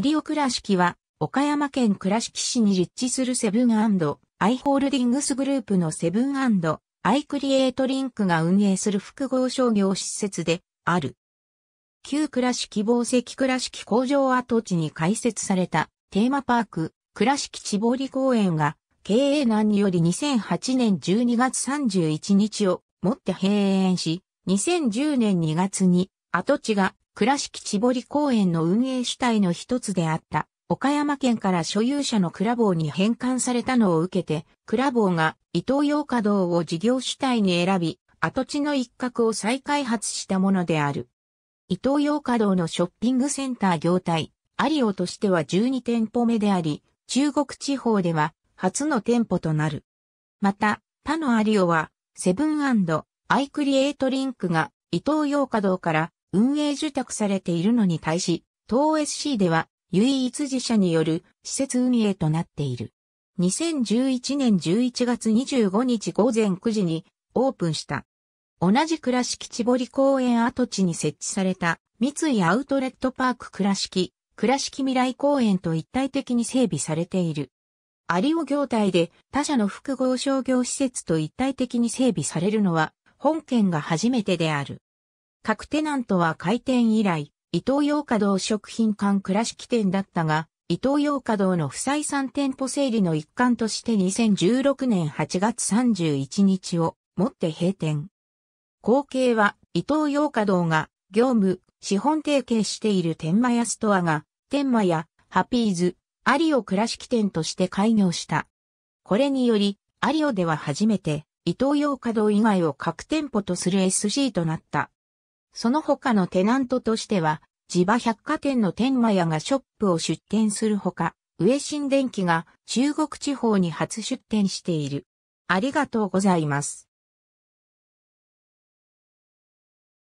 有尾倉敷は、岡山県倉敷市に立地するセブンアイ・ホールディングスグループのセブンアイ・クリエイトリンクが運営する複合商業施設である。旧倉敷紡績倉敷工場跡地に開設されたテーマパーク倉敷地堀公園が経営難により2008年12月31日をもって閉園し、2010年2月に跡地が倉敷千堀公園の運営主体の一つであった、岡山県から所有者の倉坊に返還されたのを受けて、倉坊が伊東洋華堂を事業主体に選び、跡地の一角を再開発したものである。伊東洋華堂のショッピングセンター業態、アリオとしては12店舗目であり、中国地方では初の店舗となる。また、他のアリオは、セブンアイクリエイトリンクが伊東洋華堂から運営受託されているのに対し、東 SC では唯一自社による施設運営となっている。2011年11月25日午前9時にオープンした。同じ倉敷千堀公園跡地に設置された三井アウトレットパーク倉敷、倉敷未来公園と一体的に整備されている。ありを業態で他社の複合商業施設と一体的に整備されるのは本県が初めてである。各テナントは開店以来、伊東洋華堂食品館倉敷店だったが、伊東洋華堂の不採算店舗整理の一環として2016年8月31日をもって閉店。後継は伊東洋華堂が業務、資本提携している天満屋ストアが、天満屋、ハピーズ、アリオ倉敷店として開業した。これにより、アリオでは初めて、伊東洋華堂以外を各店舗とする SC となった。その他のテナントとしては、地場百貨店の天満屋がショップを出店するほか、上新電機が中国地方に初出店している。ありがとうございます。